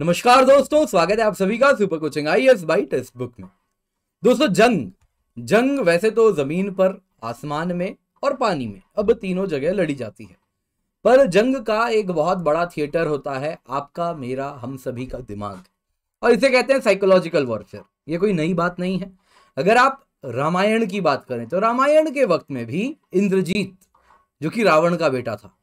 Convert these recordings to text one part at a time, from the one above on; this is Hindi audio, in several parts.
नमस्कार दोस्तों स्वागत है आप सभी का super coaching I S by Testbook में दोस्तों जंग जंग वैसे तो जमीन पर आसमान में और पानी में अब तीनों जगह लड़ी जाती है पर जंग का एक बहुत बड़ा थिएटर होता है आपका मेरा हम सभी का दिमाग और इसे कहते हैं साइकोलॉजिकल वॉरफेयर ये कोई नई बात नहीं है अगर आप रामायण की बात करें तो रामायण के वक्त में भी इंद्रजीत जो कि रावण का बेटा था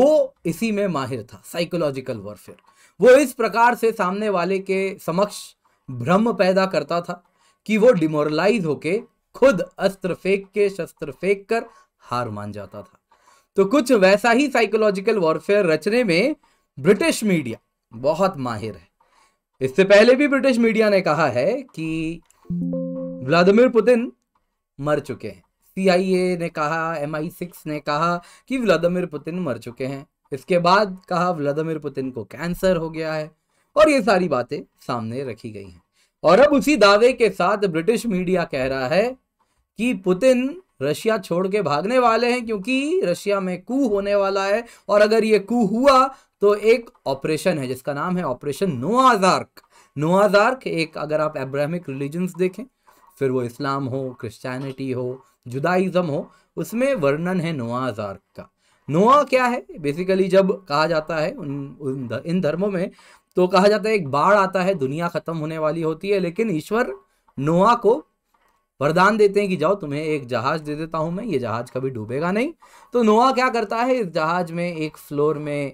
वो इसी में माहिर था साइकोलॉजिकल वॉरफेयर वो इस प्रकार से सामने वाले के समक्ष भ्रम पैदा करता था कि वो डिमोरलाइज होके खुद अस्त्र फेंक के शस्त्र फेंक कर हार मान जाता था तो कुछ वैसा ही साइकोलॉजिकल वॉरफेयर रचने में ब्रिटिश मीडिया बहुत माहिर है इससे पहले भी ब्रिटिश मीडिया ने कहा है कि व्लादिमिर पुतिन मर चुके हैं सीआईए ने कहा एम आई सिक्स ने कहा कि व्लादिमिर पुतिन मर चुके हैं इसके बाद कहा व्लादिमीर पुतिन को कैंसर हो गया है और ये सारी बातें सामने रखी गई हैं और अब उसी दावे के साथ ब्रिटिश मीडिया कह रहा है कि पुतिन रशिया छोड़ के भागने वाले हैं क्योंकि रशिया में कू होने वाला है और अगर ये कू हुआ तो एक ऑपरेशन है जिसका नाम है ऑपरेशन नोआजार्क नोआजार्क एक अगर आप एब्राहमिक रिलीजन्स देखें फिर वो इस्लाम हो क्रिश्चियनिटी हो जुदाइज़म हो उसमें वर्णन है नोआजार्क का नोआ क्या है बेसिकली जब कहा जाता है उन, उन इन धर्मों में तो कहा जाता है एक बाढ़ आता है दुनिया खत्म होने वाली होती है लेकिन ईश्वर नोआ को वरदान देते हैं कि जाओ तुम्हें एक जहाज दे देता हूँ मैं ये जहाज कभी डूबेगा नहीं तो नोआ क्या करता है इस जहाज में एक फ्लोर में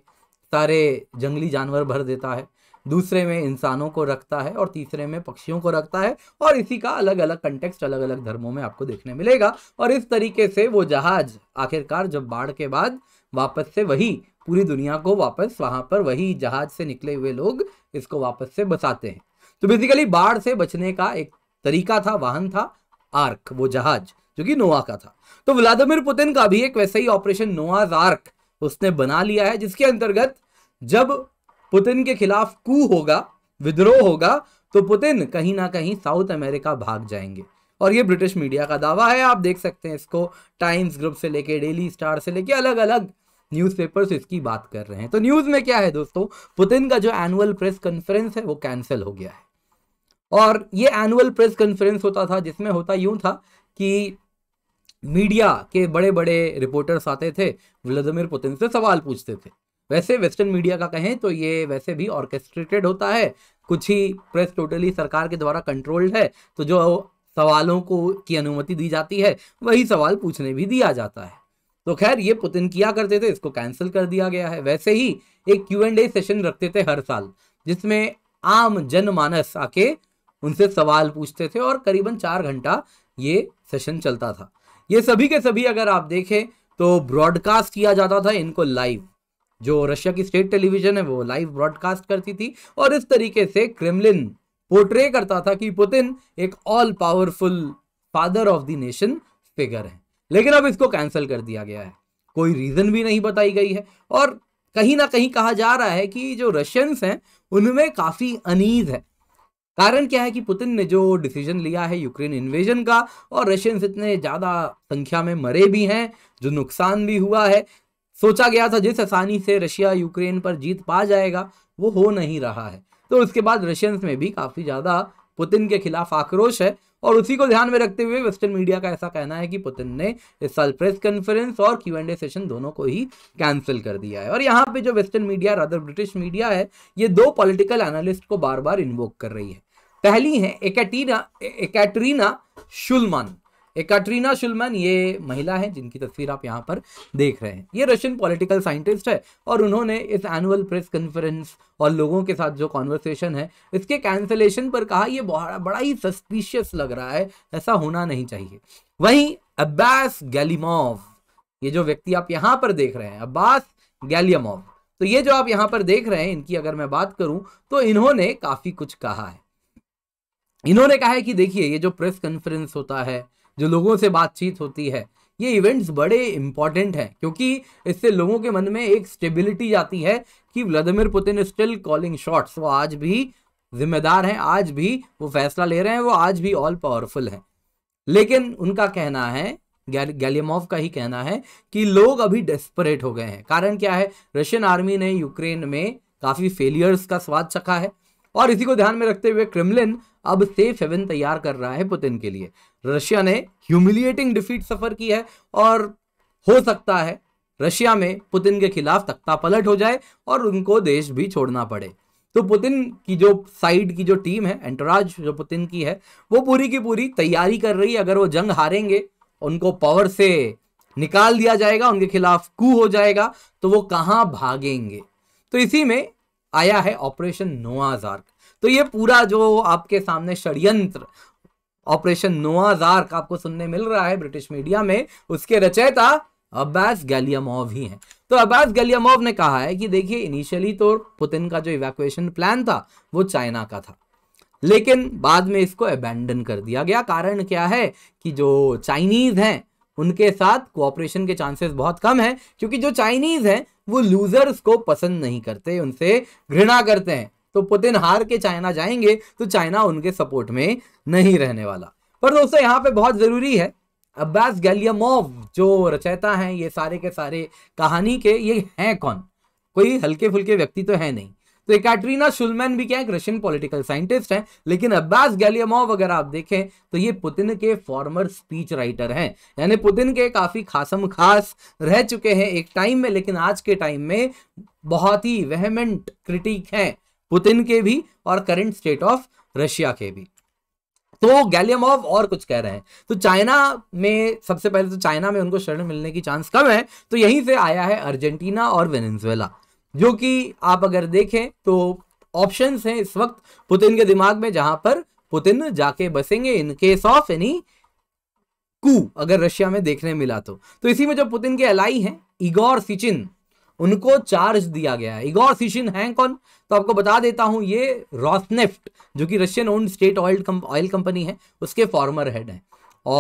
सारे जंगली जानवर भर देता है दूसरे में इंसानों को रखता है और तीसरे में पक्षियों को रखता है और इसी का अलग अलग कंटेक्सट अलग अलग धर्मों में आपको देखने मिलेगा और इस तरीके से वो जहाज आखिरकार जब बाढ़ के बाद वापस से वही पूरी दुनिया को वापस वहां पर वही जहाज से निकले हुए लोग इसको वापस से बसाते हैं तो बेसिकली बाढ़ से बचने का एक तरीका था वाहन था आर्क वो जहाज जो कि नोआ का था तो व्लादिमिर पुतिन का भी एक वैसे ही ऑपरेशन नोआज आर्क उसने बना लिया है जिसके अंतर्गत जब पुतिन के खिलाफ कू होगा विद्रोह होगा तो पुतिन कहीं ना कहीं साउथ अमेरिका भाग जाएंगे और ये ब्रिटिश मीडिया का दावा है आप देख सकते हैं इसको टाइम्स ग्रुप से लेके डेली स्टार से लेके अलग अलग न्यूज़पेपर्स इसकी बात कर रहे हैं तो न्यूज़ में क्या है दोस्तों पुतिन का जो एनुअल प्रेस कॉन्फ्रेंस है वो कैंसिल हो गया है और ये एनुअल प्रेस कॉन्फ्रेंस होता था जिसमें होता यूं था कि मीडिया के बड़े बड़े रिपोर्टर्स आते थे व्लादिमिर पुतिन से सवाल पूछते थे वैसे वेस्टर्न मीडिया का कहें तो ये वैसे भी ऑर्केस्ट्रेटेड होता है कुछ ही प्रेस टोटली सरकार के द्वारा कंट्रोल्ड है तो जो सवालों को की अनुमति दी जाती है वही सवाल पूछने भी दिया जाता है तो खैर ये पुतिन किया करते थे इसको कैंसिल कर दिया गया है वैसे ही एक क्यू एंड ए सेशन रखते थे हर साल जिसमें आम जनमानस आके उनसे सवाल पूछते थे और करीबन चार घंटा ये सेशन चलता था ये सभी के सभी अगर आप देखें तो ब्रॉडकास्ट किया जाता था इनको लाइव जो रशिया की स्टेट टेलीविजन है वो लाइव ब्रॉडकास्ट करती थी और इस तरीके से क्रेमलिन पोर्ट्रे करता था कि पुतिन एक all powerful father of the nation figure है लेकिन अब इसको कैंसिल कर दिया गया है कोई रीज़न भी नहीं बताई गई है और कहीं ना कहीं कहा जा रहा है कि जो रशियंस हैं उनमें काफ़ी अनीज है कारण क्या है कि पुतिन ने जो डिसीजन लिया है यूक्रेन इन्वेजन का और रशियंस इतने ज़्यादा संख्या में मरे भी हैं जो नुकसान भी हुआ है सोचा गया था जिस आसानी से रशिया यूक्रेन पर जीत पा जाएगा वो हो नहीं रहा है तो उसके बाद रशियंस में भी काफ़ी ज़्यादा पुतिन के खिलाफ आक्रोश है और उसी को ध्यान में रखते हुए वेस्टर्न मीडिया का ऐसा कहना है कि पुतिन ने इस साल प्रेस कॉन्फ्रेंस और क्यू एंड ए सेशन दोनों को ही कैंसिल कर दिया है और यहाँ पे जो western media rather British media है ये दो पॉलिटिकल एनालिस्ट को बार बार इन्वोक कर रही है पहली है एकेटीना एकैटरीना शुलमान कैटरीना शुलमन ये महिला है जिनकी तस्वीर आप यहाँ पर देख रहे हैं ये रशियन पॉलिटिकल साइंटिस्ट है और उन्होंने इस एनुअल प्रेस कॉन्फ्रेंस और लोगों के साथ जो कॉन्वर्सेशन है इसके कैंसलेशन पर कहा ये बड़ा बड़ा ही सस्पिशियस लग रहा है ऐसा होना नहीं चाहिए वहीं अब्बास गैलीमोव ये जो व्यक्ति आप यहाँ पर देख रहे हैं अब्बास गैलियमोव तो ये जो आप यहाँ पर देख रहे हैं इनकी अगर मैं बात करूं तो इन्होंने काफी कुछ कहा है इन्होंने कहा है कि देखिए ये जो प्रेस कॉन्फ्रेंस होता है जो लोगों से बातचीत होती है ये इवेंट्स बड़े इंपॉर्टेंट हैं क्योंकि इससे लोगों के मन में एक स्टेबिलिटी जाती है कि Vladimir Putin still calling shots वो आज भी जिम्मेदार हैं आज भी वो फैसला ले रहे हैं वो आज भी ऑल पावरफुल हैं लेकिन उनका कहना है गैलियमोव का ही कहना है कि लोग अभी डेस्परेट हो गए हैं कारण क्या है रशियन आर्मी ने यूक्रेन में काफ़ी फेलियर्स का स्वाद चखा है और इसी को ध्यान में रखते हुए क्रिमलिन अब सेफ हेवन तैयार कर रहा है पुतिन के लिए रशिया ने ह्यूमिलिएटिंग डिफीट सफ़र की है और हो सकता है रशिया में पुतिन के खिलाफ तख्ता पलट हो जाए और उनको देश भी छोड़ना पड़े तो पुतिन की जो साइड की जो टीम है एंटराज जो पुतिन की है वो पूरी की पूरी तैयारी कर रही है अगर वो जंग हारेंगे उनको पावर से निकाल दिया जाएगा उनके खिलाफ कू हो जाएगा तो वो कहाँ भागेंगे तो इसी में आया है ऑपरेशन नोआजार्क तो ये पूरा जो आपके सामने षड्यंत्र ऑपरेशन नोआज आपको सुनने मिल रहा है ब्रिटिश मीडिया में उसके रचयिता अब्बास गैलियामोव ही हैं तो अब्बास गैलियामोव ने कहा है कि देखिए इनिशियली तो पुतिन का जो इवैक्यूएशन प्लान था वो चाइना का था लेकिन बाद में इसको अबेंडन कर दिया गया कारण क्या है कि जो चाइनीज हैं उनके साथ कोऑपरेशन के चांसेस बहुत कम हैं क्योंकि जो चाइनीज हैं वो लूजर्स को पसंद नहीं करते उनसे घृणा करते हैं तो पुतिन हार के चाइना जाएंगे तो चाइना उनके सपोर्ट में नहीं रहने वाला पर दोस्तों यहाँ पे बहुत ज़रूरी है अब्बास गैलियमोव जो रचयता हैं ये सारे के सारे कहानी के ये हैं कौन कोई हल्के फुल्के व्यक्ति तो है नहीं तो एकाटरीना शुलमैन भी क्या है रशियन पॉलिटिकल साइंटिस्ट है लेकिन अब्बास गैलियमोव अगर आप देखें तो ये पुतिन के फॉर्मर स्पीच राइटर हैं यानी पुतिन के काफी खासम खास रह चुके हैं एक टाइम में लेकिन आज के टाइम में बहुत ही वहमेंट क्रिटिक हैं पुतिन के भी और करंट स्टेट ऑफ रशिया के भी तो गैलियमोव और कुछ कह रहे हैं तो चाइना में सबसे पहले तो चाइना में उनको शरण मिलने की चांस कम है तो यहीं से आया है अर्जेंटीना और वेनेजुएला जो कि आप अगर देखें तो ऑप्शन हैं इस वक्त पुतिन के दिमाग में जहां पर पुतिन जाके बसेंगे in case of any coup अगर रशिया में देखने मिला तो तो इसी में जो पुतिन के अलाई हैं इगोर सिचिन उनको चार्ज दिया गया है इगोर सिचिन हैं कौन तो आपको बता देता हूं ये रॉसनेफ्ट जो कि Russian owned state oil oil company है उसके फॉर्मर हेड हैं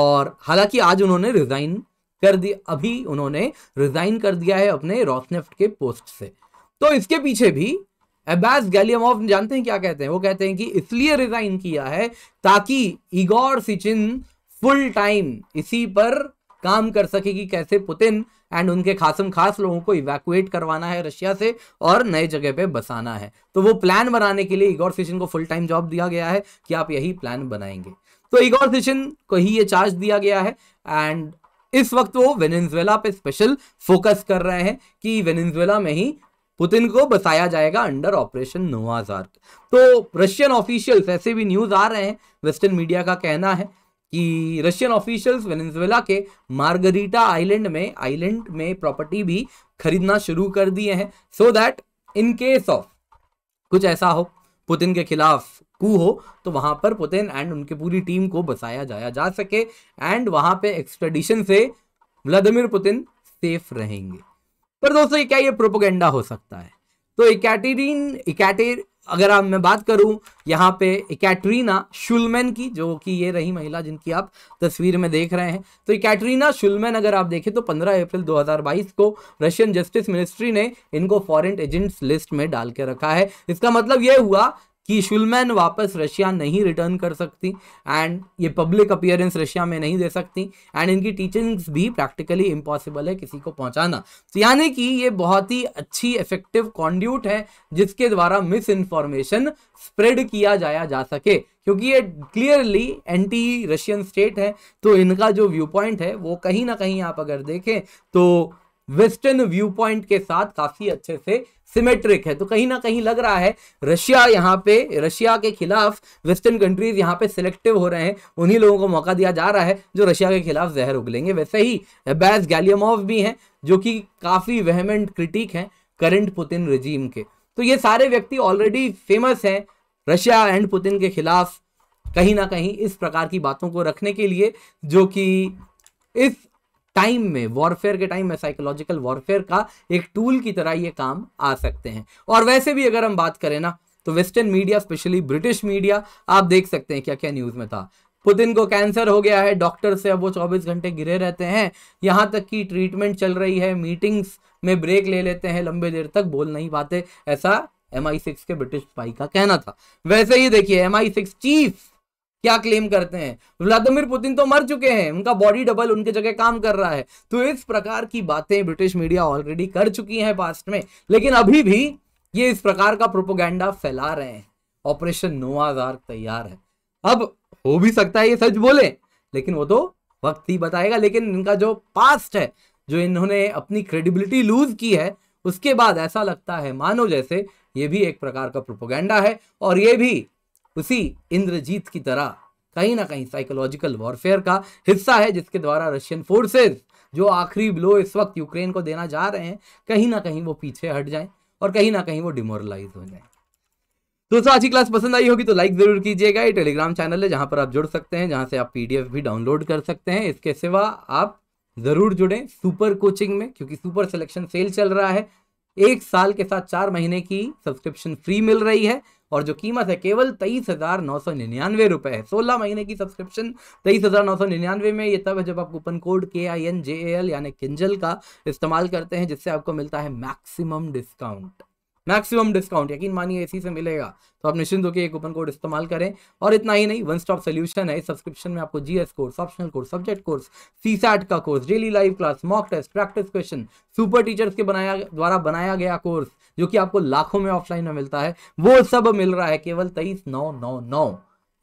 और हालांकि आज उन्होंने रिजाइन कर दिया अभी उन्होंने रिजाइन कर दिया है अपने रॉसनेफ्ट के पोस्ट से तो इसके पीछे भी अब्बास गैलियमोव जानते हैं क्या कहते हैं वो कहते हैं कि इसलिए रिजाइन किया है ताकि इगोर सिचिन फुल टाइम इसी पर काम कर सके कि कैसे पुतिन एंड उनके खासम खास लोगों को इवैक्यूएट करवाना है रशिया से और नए जगह पे बसाना है तो वो प्लान बनाने के लिए इगोर सिचिन को फुल टाइम जॉब दिया गया है कि आप यही प्लान बनाएंगे तो इगोर सिचिन को ही ये चार्ज दिया गया है एंड इस वक्त वो वेनेजुएला पे स्पेशल फोकस कर रहे हैं कि वेनेजुएला में ही पुतिन को बसाया जाएगा अंडर ऑपरेशन नोवाजार तो रशियन ऑफिशियल्स ऐसे भी न्यूज़ आ रहे हैं वेस्टर्न मीडिया का कहना है कि रशियन ऑफिशियल्स वेनेजुएला के मार्गरीटा आइलैंड में आइलैंड में प्रॉपर्टी भी खरीदना शुरू कर दिए हैं so that in case of कुछ ऐसा हो पुतिन के खिलाफ कू हो तो वहां पर पुतिन एंड उनके पूरी टीम को बसाया जाया जा सके एंड वहां पे एक्सपेडिशन से व्लादिमिर पुतिन सेफ रहेंगे पर दोस्तों ये क्या ये प्रोपोगेंडा हो सकता है तो इकैटरीन इकैटेर अगर आप मैं बात करूं यहाँ पे कैटरीना शुलमैन की जो कि ये रही महिला जिनकी आप तस्वीर में देख रहे हैं तो कैटरीना शुलमैन अगर आप देखें तो 15 अप्रैल 2022 को रशियन जस्टिस मिनिस्ट्री ने इनको फॉरेन एजेंट्स लिस्ट में डाल के रखा है इसका मतलब ये हुआ कि शुलमैन वापस रशिया नहीं रिटर्न कर सकती एंड ये पब्लिक अपियरेंस रशिया में नहीं दे सकती एंड इनकी टीचिंग्स भी प्रैक्टिकली इम्पॉसिबल है किसी को पहुंचाना तो यानी कि ये बहुत ही अच्छी इफेक्टिव कॉन्ड्यूट है जिसके द्वारा मिस इन्फॉर्मेशन स्प्रेड किया जाया जा सके क्योंकि ये क्लियरली एंटी रशियन स्टेट है तो इनका जो व्यू पॉइंट है वो कहीं ना कहीं आप अगर देखें तो वेस्टर्न व्यू पॉइंट के साथ काफी अच्छे से सिमेट्रिक है तो कहीं ना कहीं लग रहा है रशिया यहाँ पे रशिया के खिलाफ वेस्टर्न कंट्रीज यहाँ पे सिलेक्टिव हो रहे हैं उन्हीं लोगों को मौका दिया जा रहा है जो रशिया के खिलाफ जहर उगलेंगे वैसे ही बैस गैलियमोव भी हैं जो कि काफी वहमेंट क्रिटिक हैं करंट पुतिन रजीम के तो ये सारे व्यक्ति ऑलरेडी फेमस हैं रशिया एंड पुतिन के खिलाफ कहीं ना कहीं इस प्रकार की बातों को रखने के लिए जो कि इस टाइम में वॉरफेयर के टाइम में साइकोलॉजिकल वॉरफेयर का एक टूल की तरह ये काम आ सकते हैं और वैसे भी अगर हम बात करें ना तो western media specially British media आप देख सकते हैं क्या क्या न्यूज़ में था पुतिन को कैंसर हो गया है डॉक्टर से अब वो 24 घंटे गिरे रहते हैं यहाँ तक कि ट्रीटमेंट चल रही है मीटिंग्स में ब्रेक ले लेते हैं लंबे देर तक बोल नहीं पाते ऐसा एम आई सिक्स के ब्रिटिश भाई का कहना था वैसे ही देखिए एम आई सिक्स चीफ क्या क्लेम करते हैं व्लादिमिर पुतिन तो मर चुके हैं उनका बॉडी डबल उनके जगह काम कर रहा है तो इस प्रकार की बातें ब्रिटिश मीडिया ऑलरेडी कर चुकी है पास्ट में लेकिन अभी भी ये इस प्रकार का प्रोपोगेंडा फैला रहे हैं ऑपरेशन नोआजार तैयार है अब हो भी सकता है ये सच बोले लेकिन वो तो वक्त ही बताएगा लेकिन इनका जो पास्ट है जो इन्होंने अपनी क्रेडिबिलिटी लूज की है उसके बाद ऐसा लगता है मानो जैसे ये भी एक प्रकार का प्रोपोगेंडा है और ये भी उसी इंद्रजीत की तरह कहीं ना कहीं साइकोलॉजिकल वॉरफेयर का हिस्सा है जिसके द्वारा रशियन फोर्सेज जो आखिरी ब्लो इस वक्त यूक्रेन को देना जा रहे हैं कहीं ना कहीं वो पीछे हट जाए और कहीं ना कहीं वो डिमोरलाइज हो जाए दोस्तों आज की क्लास पसंद आई होगी तो लाइक ज़रूर कीजिएगा ये टेलीग्राम चैनल है जहां पर आप जुड़ सकते हैं जहां से आप पीडीएफ भी डाउनलोड कर सकते हैं इसके सिवा आप ज़रूर जुड़ें सुपर कोचिंग में क्योंकि सुपर सिलेक्शन सेल चल रहा है एक साल के साथ चार महीने की सब्सक्रिप्शन फ्री मिल रही है और जो कीमत है केवल तेईस हज़ार नौ सौ निन्यानवे रुपए है सोलह महीने की सब्सक्रिप्शन तेईस हज़ार नौ सौ निन्यानवे में ये तब है जब आप कूपन कोड के आई एन जे एल यानी किंजल का इस्तेमाल करते हैं जिससे आपको मिलता है मैक्सिमम डिस्काउंट मैक्सिमम डिस्काउंट यकीन मानिए इसी से मिलेगा तो आप निश्चिंत होकर ये कूपन कोड इस्तेमाल करें और इतना ही नहीं वन स्टॉप सोल्यूशन है इस सब्सक्रिप्शन में आपको GS course optional course subject course CSAT का course daily live class mock test practice question super teachers के बनाया द्वारा बनाया गया कोर्स जो कि आपको लाखों में ऑफलाइन में मिलता है वो सब मिल रहा है केवल तेईस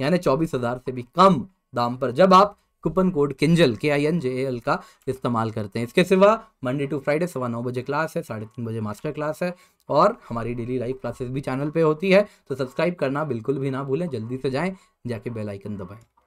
यानी चौबीस से भी कम दाम पर जब आप कूपन कोड किंजल के आई एन जे एल का इस्तेमाल करते हैं इसके सिवा मंडे टू फ्राइडे सवा नौ बजे क्लास है साढ़े तीन बजे मास्टर क्लास है और हमारी डेली लाइव क्लासेस भी चैनल पे होती है तो सब्सक्राइब करना बिल्कुल भी ना भूलें जल्दी से जाएं जाके बेल आइकन दबाएं